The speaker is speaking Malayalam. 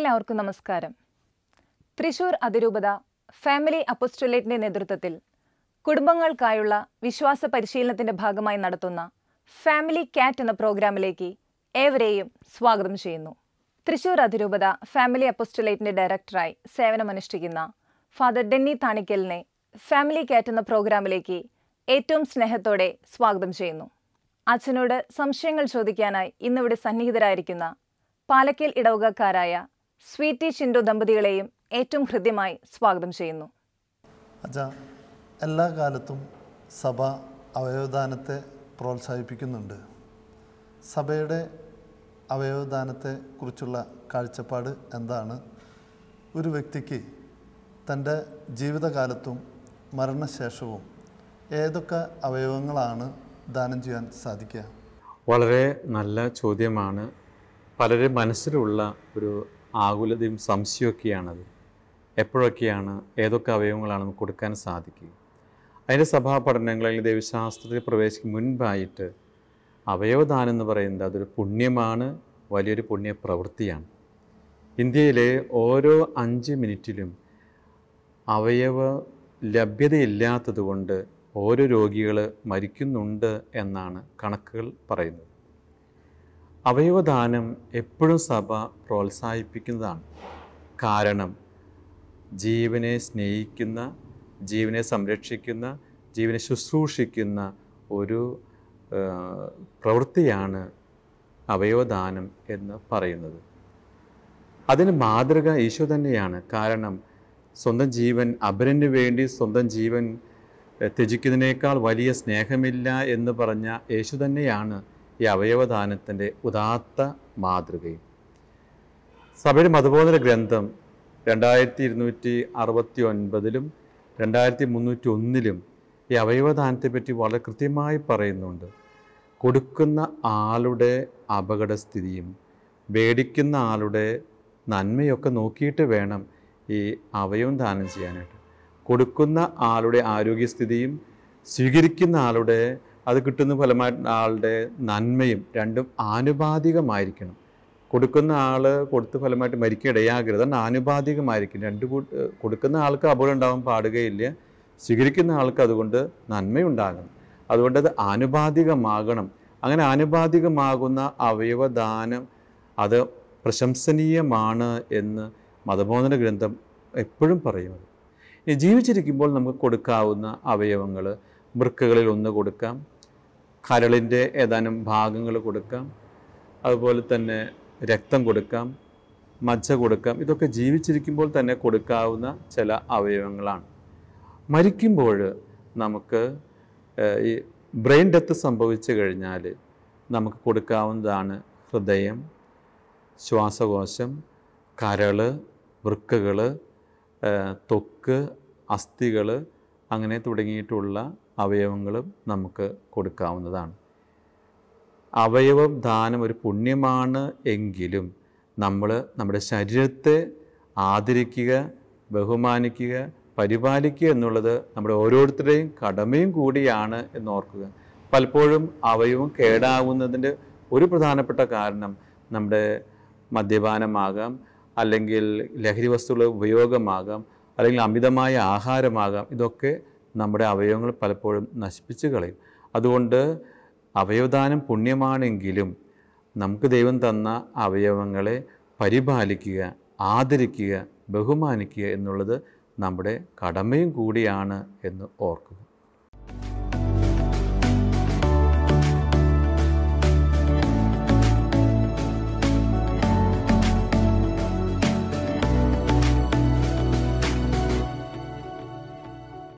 എല്ലാവർക്കും നമസ്കാരം തൃശൂർ അതിരൂപത ഫാമിലി അപ്പോസ്റ്റോലേറ്റിൻ്റെ നേതൃത്വത്തിൽ കുടുംബങ്ങൾക്കായുള്ള വിശ്വാസ പരിശീലനത്തിൻ്റെ ഭാഗമായി നടത്തുന്ന ഫാമിലി കാറ്റ് എന്ന പ്രോഗ്രാമിലേക്ക് ഏവരെയും സ്വാഗതം ചെയ്യുന്നു തൃശൂർ അതിരൂപത ഫാമിലി അപ്പോസ്റ്റോലേറ്റിൻ്റെ ഡയറക്ടറായി സേവനമനുഷ്ഠിക്കുന്ന ഫാദർ ഡെന്നി താണിക്കലിനെ ഫാമിലി കാറ്റ് എന്ന പ്രോഗ്രാമിലേക്ക് ഏറ്റവും സ്നേഹത്തോടെ സ്വാഗതം ചെയ്യുന്നു അച്ഛനോട് സംശയങ്ങൾ ചോദിക്കാനായി ഇന്നിവിടെ സന്നിഹിതരായിരിക്കുന്ന പാലക്കൽ ഇടവകക്കാരായ സ്വീറ്റി ഷിൻഡോ ദമ്പതികളെയും ഏറ്റവും ഹൃദ്യമായി സ്വാഗതം ചെയ്യുന്നു അച്ഛാ എല്ലാ കാലത്തും സഭ അവയവദാനത്തെ പ്രോത്സാഹിപ്പിക്കുന്നുണ്ട് സഭയുടെ അവയവദാനത്തെ കുറിച്ചുള്ള കാഴ്ചപ്പാട് എന്താണ് ഒരു വ്യക്തിക്ക് തൻ്റെ ജീവിതകാലത്തും മരണശേഷവും ഏതൊക്കെ അവയവങ്ങളാണ് ദാനം ചെയ്യാൻ സാധിക്കുക വളരെ നല്ല ചോദ്യമാണ് പലരും മനസ്സിലുള്ള ഒരു ആകുലതയും സംശയമൊക്കെയാണത് എപ്പോഴൊക്കെയാണ് ഏതൊക്കെ അവയവങ്ങളാണ് നമുക്ക് കൊടുക്കാൻ സാധിക്കുക അതിൻ്റെ സഭാ പഠനങ്ങളിൽ ദൈവശാസ്ത്രത്തിൽ പ്രവേശിക്കും മുൻപായിട്ട് അവയവദാനം എന്ന് പറയുന്നത് അതൊരു പുണ്യമാണ് വലിയൊരു പുണ്യ പ്രവൃത്തിയാണ് ഇന്ത്യയിലെ ഓരോ അഞ്ച് മിനിറ്റിലും അവയവ കൊണ്ട് ഓരോ രോഗികൾ മരിക്കുന്നുണ്ട് എന്നാണ് കണക്കുകൾ പറയുന്നത് അവയവദാനം എപ്പോഴും സഭ പ്രോത്സാഹിപ്പിക്കുന്നതാണ് കാരണം ജീവനെ സ്നേഹിക്കുന്ന ജീവനെ സംരക്ഷിക്കുന്ന ജീവനെ ശുശ്രൂഷിക്കുന്ന ഒരു പ്രവൃത്തിയാണ് അവയവദാനം എന്ന് പറയുന്നത് അതിന് മാതൃക ഈശോ തന്നെയാണ് കാരണം സ്വന്തം ജീവൻ അപരന് വേണ്ടി സ്വന്തം ജീവൻ ത്യജിക്കുന്നതിനേക്കാൾ വലിയ സ്നേഹമില്ല എന്ന് പറഞ്ഞ യേശു തന്നെയാണ് ഈ അവയവദാനത്തിൻ്റെ ഉദാത്ത മാതൃകയും സഭയുടെ മതബോധന ഗ്രന്ഥം രണ്ടായിരത്തി ഇരുന്നൂറ്റി അറുപത്തി ഒൻപതിലും രണ്ടായിരത്തി മുന്നൂറ്റി ഒന്നിലും ഈ അവയവദാനത്തെപ്പറ്റി വളരെ കൃത്യമായി പറയുന്നുണ്ട് കൊടുക്കുന്ന ആളുടെ അപകടസ്ഥിതിയും വേടിക്കുന്ന ആളുടെ നന്മയൊക്കെ നോക്കിയിട്ട് വേണം ഈ അവയവം ദാനം ചെയ്യാനായിട്ട് കൊടുക്കുന്ന ആളുടെ ആരോഗ്യസ്ഥിതിയും സ്വീകരിക്കുന്ന ആളുടെ അത് കിട്ടുന്ന ഫലമായി ആളുടെ നന്മയും രണ്ടും ആനുപാതികമായിരിക്കണം കൊടുക്കുന്ന ആൾ കൊടുത്ത ഫലമായിട്ട് ഇടയാകരുത് അത് ആനുപാതികമായിരിക്കും രണ്ട് കൊടുക്കുന്ന ആൾക്ക് അപകടം ഉണ്ടാവാൻ പാടുകയില്ല സ്വീകരിക്കുന്ന ആൾക്ക് അതുകൊണ്ട് നന്മയുണ്ടാകണം അതുകൊണ്ട് അത് ആനുപാതികമാകണം അങ്ങനെ ആനുപാതികമാകുന്ന അവയവദാനം അത് പ്രശംസനീയമാണ് എന്ന് മതബോധന ഗ്രന്ഥം എപ്പോഴും പറയുന്നത് ജീവിച്ചിരിക്കുമ്പോൾ നമുക്ക് കൊടുക്കാവുന്ന അവയവങ്ങൾ വൃക്കകളിൽ ഒന്ന് കൊടുക്കാം കരളിൻ്റെ ഏതാനും ഭാഗങ്ങൾ കൊടുക്കാം അതുപോലെ തന്നെ രക്തം കൊടുക്കാം മജ്ജ കൊടുക്കാം ഇതൊക്കെ ജീവിച്ചിരിക്കുമ്പോൾ തന്നെ കൊടുക്കാവുന്ന ചില അവയവങ്ങളാണ് മരിക്കുമ്പോൾ നമുക്ക് ഈ ബ്രെയിൻ ഡെത്ത് സംഭവിച്ചു കഴിഞ്ഞാൽ നമുക്ക് കൊടുക്കാവുന്നതാണ് ഹൃദയം ശ്വാസകോശം കരൾ വൃക്കകൾ ത്വക്ക് അസ്ഥികൾ അങ്ങനെ തുടങ്ങിയിട്ടുള്ള അവയവങ്ങളും നമുക്ക് കൊടുക്കാവുന്നതാണ് അവയവം ദാനം ഒരു പുണ്യമാണ് എങ്കിലും നമ്മൾ നമ്മുടെ ശരീരത്തെ ആദരിക്കുക ബഹുമാനിക്കുക പരിപാലിക്കുക എന്നുള്ളത് നമ്മുടെ ഓരോരുത്തരുടെയും കടമയും കൂടിയാണ് എന്നോർക്കുക പലപ്പോഴും അവയവം കേടാവുന്നതിൻ്റെ ഒരു പ്രധാനപ്പെട്ട കാരണം നമ്മുടെ മദ്യപാനമാകാം അല്ലെങ്കിൽ ലഹരി വസ്തുക്കളുടെ ഉപയോഗമാകാം അല്ലെങ്കിൽ അമിതമായ ആഹാരമാകാം ഇതൊക്കെ നമ്മുടെ അവയവങ്ങൾ പലപ്പോഴും നശിപ്പിച്ച് കളയും അതുകൊണ്ട് അവയവദാനം പുണ്യമാണെങ്കിലും നമുക്ക് ദൈവം തന്ന അവയവങ്ങളെ പരിപാലിക്കുക ആദരിക്കുക ബഹുമാനിക്കുക എന്നുള്ളത് നമ്മുടെ കടമയും കൂടിയാണ് എന്ന് ഓർക്കുക